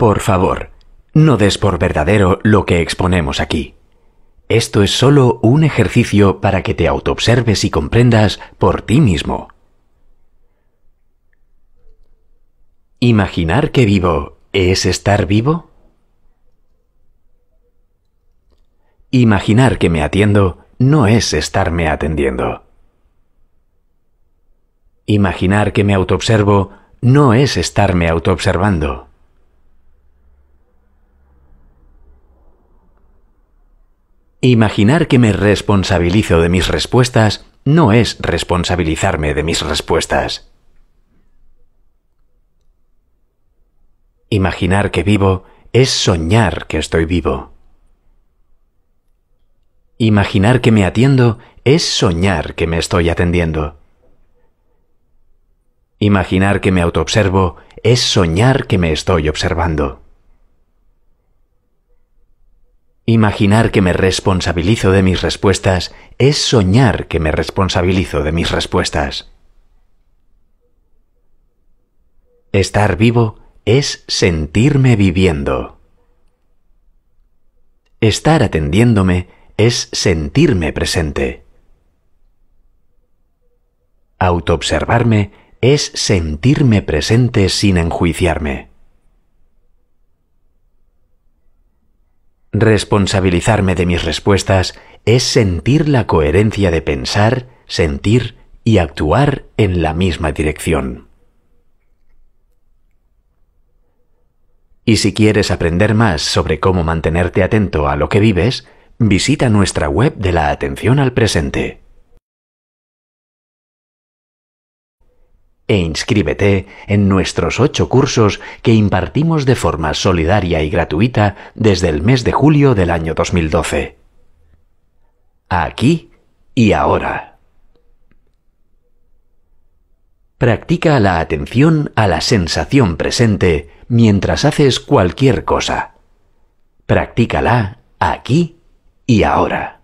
Por favor, no des por verdadero lo que exponemos aquí. Esto es solo un ejercicio para que te autoobserves y comprendas por ti mismo. ¿Imaginar que vivo es estar vivo? Imaginar que me atiendo no es estarme atendiendo. Imaginar que me autoobservo no es estarme autoobservando. Imaginar que me responsabilizo de mis respuestas no es responsabilizarme de mis respuestas. Imaginar que vivo es soñar que estoy vivo. Imaginar que me atiendo es soñar que me estoy atendiendo. Imaginar que me autoobservo es soñar que me estoy observando. Imaginar que me responsabilizo de mis respuestas es soñar que me responsabilizo de mis respuestas. Estar vivo es sentirme viviendo. Estar atendiéndome es sentirme presente. Autoobservarme es sentirme presente sin enjuiciarme. Responsabilizarme de mis respuestas es sentir la coherencia de pensar, sentir y actuar en la misma dirección. Y si quieres aprender más sobre cómo mantenerte atento a lo que vives, visita nuestra web de la atención al presente. e inscríbete en nuestros ocho cursos que impartimos de forma solidaria y gratuita desde el mes de julio del año 2012. Aquí y ahora. Practica la atención a la sensación presente mientras haces cualquier cosa. Practícala aquí y ahora.